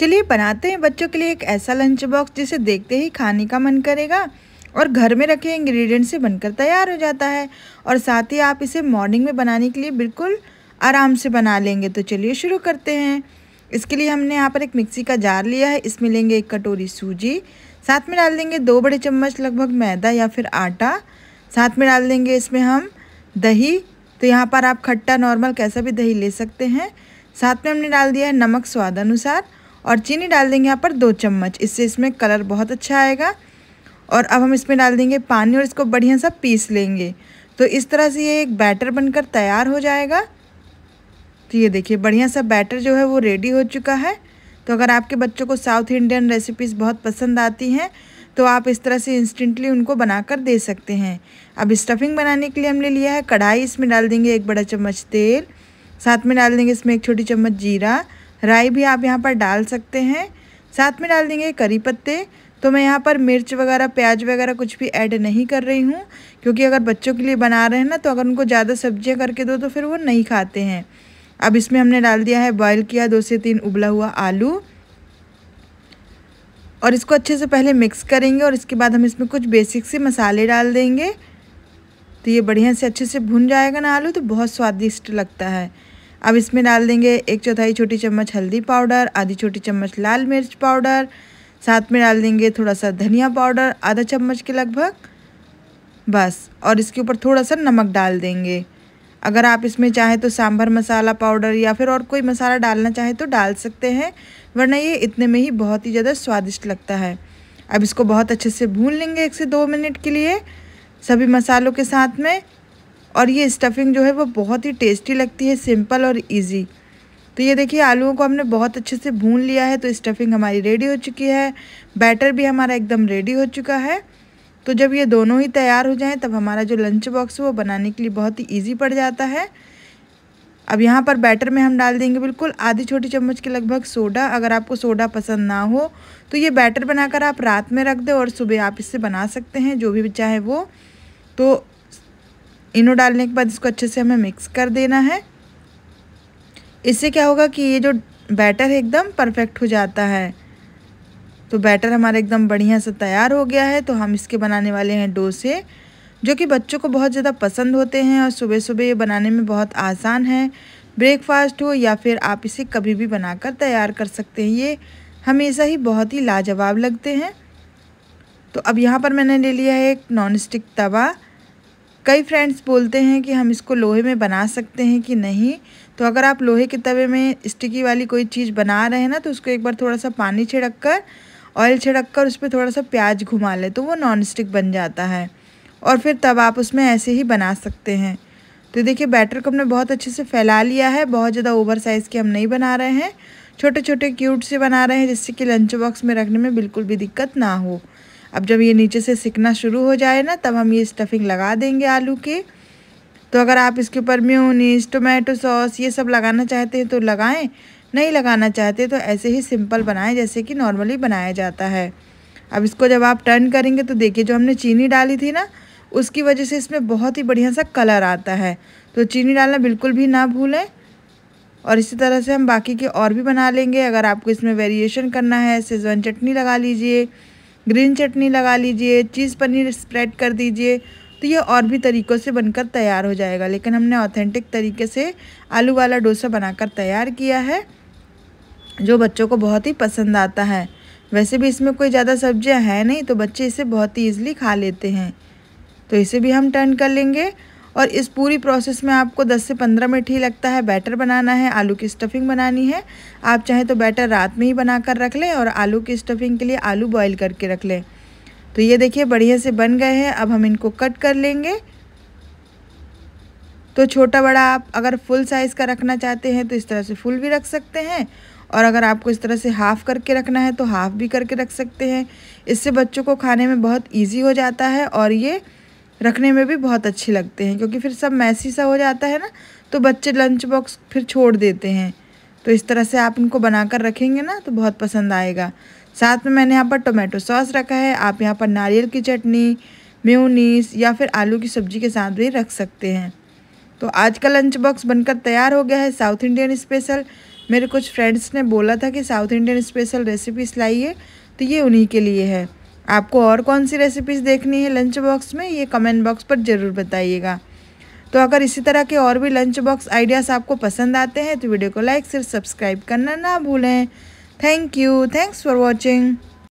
चलिए बनाते हैं बच्चों के लिए एक ऐसा लंच बॉक्स जिसे देखते ही खाने का मन करेगा और घर में रखे इंग्रेडिएंट से बनकर तैयार हो जाता है और साथ ही आप इसे मॉर्निंग में बनाने के लिए बिल्कुल आराम से बना लेंगे तो चलिए शुरू करते हैं इसके लिए हमने यहाँ पर एक मिक्सी का जार लिया है इसमें लेंगे एक कटोरी सूजी साथ में डाल देंगे दो बड़े चम्मच लगभग मैदा या फिर आटा साथ में डाल देंगे इसमें हम दही तो यहाँ पर आप खट्टा नॉर्मल कैसा भी दही ले सकते हैं साथ में हमने डाल दिया है नमक स्वाद अनुसार और चीनी डाल देंगे यहाँ पर दो चम्मच इससे इसमें कलर बहुत अच्छा आएगा और अब हम इसमें डाल देंगे पानी और इसको बढ़िया सा पीस लेंगे तो इस तरह से ये एक बैटर बनकर तैयार हो जाएगा तो ये देखिए बढ़िया सा बैटर जो है वो रेडी हो चुका है तो अगर आपके बच्चों को साउथ इंडियन रेसिपीज़ बहुत पसंद आती हैं तो आप इस तरह से इंस्टेंटली उनको बनाकर दे सकते हैं अब स्टफिंग बनाने के लिए हमने लिया है कढ़ाई इसमें डाल देंगे एक बड़ा चम्मच तेल साथ में डाल देंगे इसमें एक छोटी चम्मच जीरा राई भी आप यहाँ पर डाल सकते हैं साथ में डाल देंगे करी पत्ते तो मैं यहाँ पर मिर्च वगैरह प्याज वगैरह कुछ भी ऐड नहीं कर रही हूँ क्योंकि अगर बच्चों के लिए बना रहे हैं ना तो अगर उनको ज़्यादा सब्जियाँ करके दो तो फिर वो नहीं खाते हैं अब इसमें हमने डाल दिया है बॉयल किया दो से तीन उबला हुआ आलू और इसको अच्छे से पहले मिक्स करेंगे और इसके बाद हम इसमें कुछ बेसिक से मसाले डाल देंगे तो ये बढ़िया से अच्छे से भुन जाएगा ना आलू तो बहुत स्वादिष्ट लगता है अब इसमें डाल देंगे एक चौथाई छोटी चम्मच हल्दी पाउडर आधी छोटी चम्मच लाल मिर्च पाउडर साथ में डाल देंगे थोड़ा सा धनिया पाउडर आधा चम्मच के लगभग बस और इसके ऊपर थोड़ा सा नमक डाल देंगे अगर आप इसमें चाहें तो सांभर मसाला पाउडर या फिर और कोई मसाला डालना चाहे तो डाल सकते हैं वरना ये इतने में ही बहुत ही ज़्यादा स्वादिष्ट लगता है अब इसको बहुत अच्छे से भून लेंगे एक से दो मिनट के लिए सभी मसालों के साथ में और ये स्टफिंग जो है वो बहुत ही टेस्टी लगती है सिंपल और ईजी तो ये देखिए आलूओं को हमने बहुत अच्छे से भून लिया है तो स्टफिंग हमारी रेडी हो चुकी है बैटर भी हमारा एकदम रेडी हो चुका है तो जब ये दोनों ही तैयार हो जाएं तब हमारा जो लंच बॉक्स है वो बनाने के लिए बहुत ही ईजी पड़ जाता है अब यहाँ पर बैटर में हम डाल देंगे बिल्कुल आधी छोटी चम्मच के लगभग सोडा अगर आपको सोडा पसंद ना हो तो ये बैटर बनाकर आप रात में रख दें और सुबह आप इससे बना सकते हैं जो भी चाहे वो तो इनो डालने के बाद इसको अच्छे से हमें मिक्स कर देना है इससे क्या होगा कि ये जो बैटर है एकदम परफेक्ट हो जाता है तो बैटर हमारा एकदम बढ़िया से तैयार हो गया है तो हम इसके बनाने वाले हैं डोसे जो कि बच्चों को बहुत ज़्यादा पसंद होते हैं और सुबह सुबह ये बनाने में बहुत आसान है ब्रेकफास्ट हो या फिर आप इसे कभी भी बनाकर तैयार कर सकते हैं ये हमेशा ही बहुत ही लाजवाब लगते हैं तो अब यहाँ पर मैंने ले लिया है एक नॉन स्टिक तवा कई फ्रेंड्स बोलते हैं कि हम इसको लोहे में बना सकते हैं कि नहीं तो अगर आप लोहे के तवे में स्टिकी वाली कोई चीज़ बना रहे हैं ना तो उसको एक बार थोड़ा सा पानी छिड़क कर ऑयल छिड़क कर उस पर थोड़ा सा प्याज घुमा लें तो वो नॉन स्टिक बन जाता है और फिर तब आप उसमें ऐसे ही बना सकते हैं तो देखिए बैटर को हमने बहुत अच्छे से फैला लिया है बहुत ज़्यादा ओवर साइज़ के हम नहीं बना रहे हैं छोटे छोटे क्यूट से बना रहे हैं जिससे कि लंच बॉक्स में रखने में बिल्कुल भी दिक्कत ना हो अब जब ये नीचे से सिकना शुरू हो जाए ना तब हम ये स्टफिंग लगा देंगे आलू के तो अगर आप इसके ऊपर म्यूनिस टोमेटो सॉस ये सब लगाना चाहते हैं तो लगाएं नहीं लगाना चाहते तो ऐसे ही सिंपल बनाएं जैसे कि नॉर्मली बनाया जाता है अब इसको जब आप टर्न करेंगे तो देखिए जो हमने चीनी डाली थी ना उसकी वजह से इसमें बहुत ही बढ़िया सा कलर आता है तो चीनी डालना बिल्कुल भी ना भूलें और इसी तरह से हम बाकी के और भी बना लेंगे अगर आपको इसमें वेरिएशन करना है सेजवान चटनी लगा लीजिए ग्रीन चटनी लगा लीजिए चीज़ पनीर स्प्रेड कर दीजिए तो ये और भी तरीक़ों से बनकर तैयार हो जाएगा लेकिन हमने ऑथेंटिक तरीके से आलू वाला डोसा बनाकर तैयार किया है जो बच्चों को बहुत ही पसंद आता है वैसे भी इसमें कोई ज़्यादा सब्जियां हैं नहीं तो बच्चे इसे बहुत ही ईजिली खा लेते हैं तो इसे भी हम टर्न कर लेंगे और इस पूरी प्रोसेस में आपको 10 से 15 मिनट ही लगता है बैटर बनाना है आलू की स्टफिंग बनानी है आप चाहें तो बैटर रात में ही बना कर रख लें और आलू की स्टफिंग के लिए आलू बॉईल करके रख लें तो ये देखिए बढ़िया से बन गए हैं अब हम इनको कट कर लेंगे तो छोटा बड़ा आप अगर फुल साइज़ का रखना चाहते हैं तो इस तरह से फुल भी रख सकते हैं और अगर आपको इस तरह से हाफ़ करके रखना है तो हाफ़ भी करके रख सकते हैं इससे बच्चों को खाने में बहुत ईजी हो जाता है और ये रखने में भी बहुत अच्छे लगते हैं क्योंकि फिर सब मैसी सा हो जाता है ना तो बच्चे लंच बॉक्स फिर छोड़ देते हैं तो इस तरह से आप उनको बना कर रखेंगे ना तो बहुत पसंद आएगा साथ में मैंने यहाँ पर टोमेटो सॉस रखा है आप यहाँ पर नारियल की चटनी म्यूनीस या फिर आलू की सब्जी के साथ भी रख सकते हैं तो आज का लंच बॉक्स बनकर तैयार हो गया है साउथ इंडियन स्पेशल मेरे कुछ फ्रेंड्स ने बोला था कि साउथ इंडियन स्पेशल रेसिपीज लाइए तो ये उन्हीं के लिए है आपको और कौन सी रेसिपीज़ देखनी है लंच बॉक्स में ये कमेंट बॉक्स पर ज़रूर बताइएगा तो अगर इसी तरह के और भी लंच बॉक्स आइडियाज़ आपको पसंद आते हैं तो वीडियो को लाइक सिर्फ सब्सक्राइब करना ना भूलें thank you thanks for watching